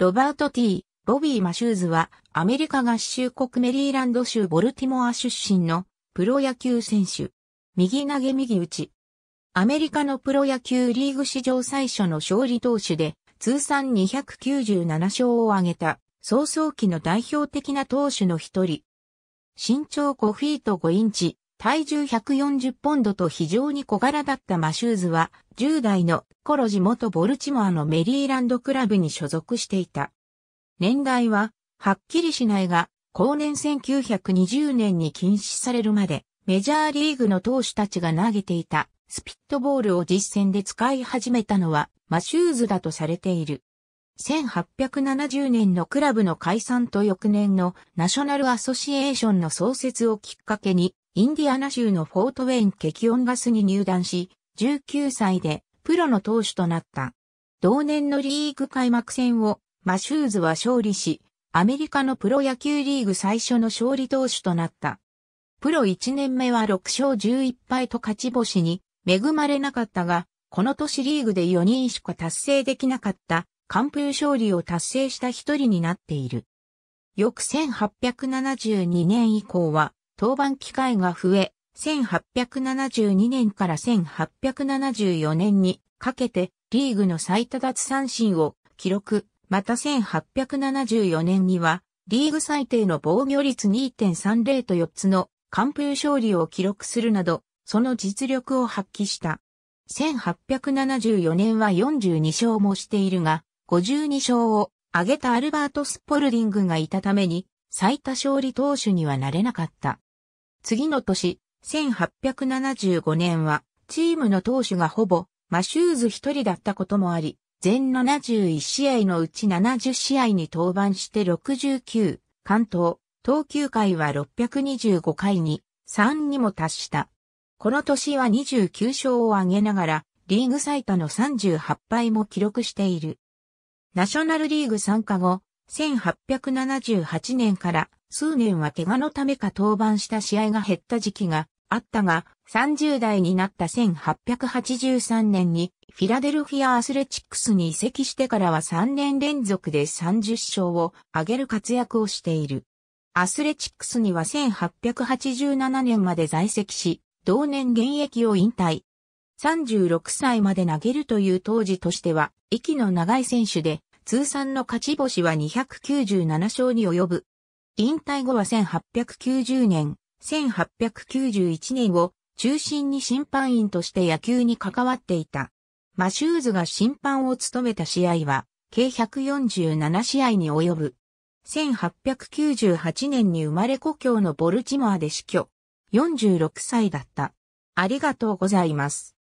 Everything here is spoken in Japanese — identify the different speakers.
Speaker 1: ロバート T、ボビー・マシューズは、アメリカ合衆国メリーランド州ボルティモア出身のプロ野球選手。右投げ右打ち。アメリカのプロ野球リーグ史上最初の勝利投手で、通算297勝を挙げた、早々期の代表的な投手の一人。身長5フィート5インチ、体重140ポンドと非常に小柄だったマシューズは、10代の頃地元ボルチモアのメリーランドクラブに所属していた。年代は、はっきりしないが、後年1920年に禁止されるまで、メジャーリーグの投手たちが投げていた、スピットボールを実戦で使い始めたのは、マシューズだとされている。1870年のクラブの解散と翌年のナショナルアソシエーションの創設をきっかけに、インディアナ州のフォートウェイン激音ガスに入団し、19歳でプロの投手となった。同年のリーグ開幕戦をマシューズは勝利し、アメリカのプロ野球リーグ最初の勝利投手となった。プロ1年目は6勝11敗と勝ち星に恵まれなかったが、この年リーグで4人しか達成できなかった完封勝利を達成した一人になっている。翌1872年以降は登板機会が増え、1872年から1874年にかけてリーグの最多奪三振を記録、また1874年にはリーグ最低の防御率2.30と4つの完封勝利を記録するなど、その実力を発揮した。1874年は42勝もしているが、52勝を挙げたアルバート・スポルディングがいたために、最多勝利投手にはなれなかった。次の年、1875年は、チームの投手がほぼ、マシューズ一人だったこともあり、全71試合のうち70試合に登板して69、関東、投球回は625回に、3にも達した。この年は29勝を挙げながら、リーグ最多の38敗も記録している。ナショナルリーグ参加後、1878年から数年は怪我のためか登板した試合が減った時期があったが、30代になった1883年にフィラデルフィアアスレチックスに移籍してからは3年連続で30勝を挙げる活躍をしている。アスレチックスには1887年まで在籍し、同年現役を引退。36歳まで投げるという当時としては、息の長い選手で、通算の勝ち星は297勝に及ぶ。引退後は1890年、1891年を中心に審判員として野球に関わっていた。マシューズが審判を務めた試合は、計147試合に及ぶ。1898年に生まれ故郷のボルチモアで死去。46歳だった。ありがとうございます。